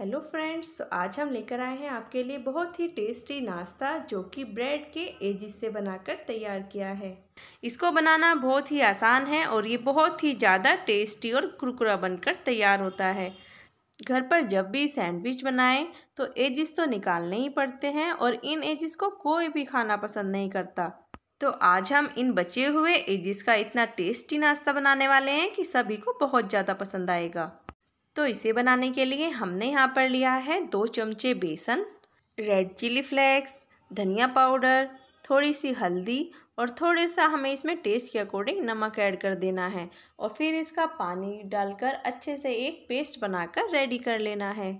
hello friends तो आज हम लेकर आए हैं आपके लिए बहुत ही टेस्टी नाश्ता जो कि ब्रेड के एजिस से बनाकर तैयार किया है इसको बनाना बहुत ही आसान है और ये बहुत ही ज़्यादा टेस्टी और कुरकुरा बनकर तैयार होता है घर पर जब भी सैंडविच बनाएं तो एजिस तो निकालने ही पड़ते हैं और इन एजिस को कोई भी खाना पसंद नहीं करता तो आज हम इन बचे हुए एजिस का इतना टेस्टी नाश्ता बनाने वाले हैं कि सभी को बहुत ज़्यादा पसंद आएगा तो इसे बनाने के लिए हमने यहाँ पर लिया है दो चमचे बेसन रेड चिली फ्लेक्स धनिया पाउडर थोड़ी सी हल्दी और थोड़े सा हमें इसमें टेस्ट के अकॉर्डिंग नमक ऐड कर देना है और फिर इसका पानी डालकर अच्छे से एक पेस्ट बनाकर रेडी कर लेना है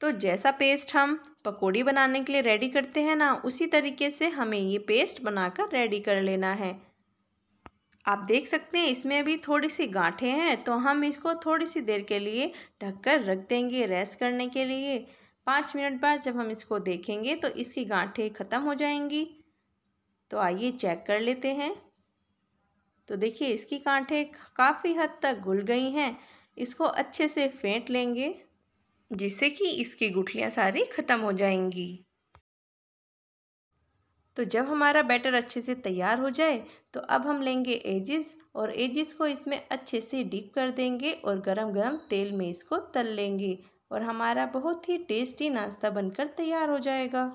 तो जैसा पेस्ट हम पकौड़ी बनाने के लिए रेडी करते हैं ना उसी तरीके से हमें ये पेस्ट बनाकर रेडी कर लेना है आप देख सकते हैं इसमें भी थोड़ी सी गांठें हैं तो हम इसको थोड़ी सी देर के लिए ढककर रख देंगे रेस्ट करने के लिए पाँच मिनट बाद जब हम इसको देखेंगे तो इसकी गांठें ख़त्म हो जाएंगी तो आइए चेक कर लेते हैं तो देखिए इसकी गांठें काफ़ी हद तक घुल गई हैं इसको अच्छे से फेंट लेंगे जिससे कि इसकी गुठलियाँ सारी ख़त्म हो जाएंगी तो जब हमारा बैटर अच्छे से तैयार हो जाए तो अब हम लेंगे एजिस और एजिस को इसमें अच्छे से डिप कर देंगे और गरम गरम तेल में इसको तल लेंगे और हमारा बहुत ही टेस्टी नाश्ता बनकर तैयार हो जाएगा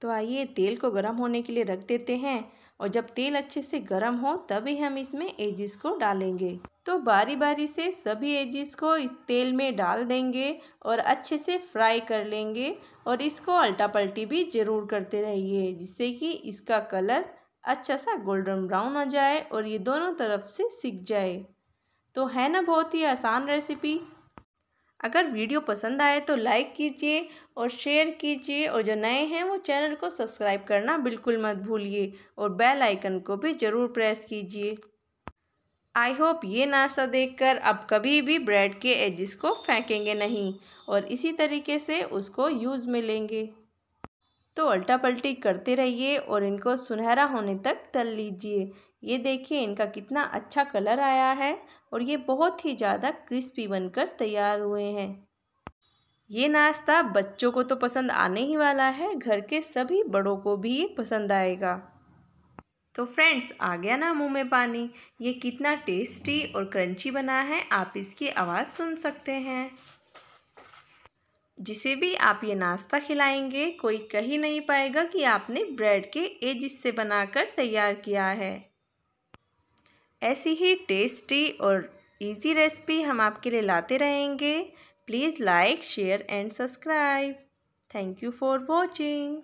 तो आइए तेल को गर्म होने के लिए रख देते हैं और जब तेल अच्छे से गर्म हो तभी हम इसमें एजिस को डालेंगे तो बारी बारी से सभी एजिस को इस तेल में डाल देंगे और अच्छे से फ्राई कर लेंगे और इसको अल्टा पल्टी भी ज़रूर करते रहिए जिससे कि इसका कलर अच्छा सा गोल्डन ब्राउन आ जाए और ये दोनों तरफ से सीख जाए तो है ना बहुत ही आसान रेसिपी अगर वीडियो पसंद आए तो लाइक कीजिए और शेयर कीजिए और जो नए हैं वो चैनल को सब्सक्राइब करना बिल्कुल मत भूलिए और बेल आइकन को भी ज़रूर प्रेस कीजिए आई होप ये नाश्ता देखकर अब कभी भी ब्रेड के एजिस को फेंकेंगे नहीं और इसी तरीके से उसको यूज़ में लेंगे तो उल्टा पलटी करते रहिए और इनको सुनहरा होने तक तल लीजिए ये देखिए इनका कितना अच्छा कलर आया है और ये बहुत ही ज़्यादा क्रिस्पी बनकर तैयार हुए हैं ये नाश्ता बच्चों को तो पसंद आने ही वाला है घर के सभी बड़ों को भी ये पसंद आएगा तो फ्रेंड्स आ गया ना मुंह में पानी ये कितना टेस्टी और क्रंची बना है आप इसकी आवाज़ सुन सकते हैं जिसे भी आप ये नाश्ता खिलाएंगे कोई कह ही नहीं पाएगा कि आपने ब्रेड के एज से बनाकर तैयार किया है ऐसी ही टेस्टी और इजी रेसिपी हम आपके लिए लाते रहेंगे please like share and subscribe thank you for watching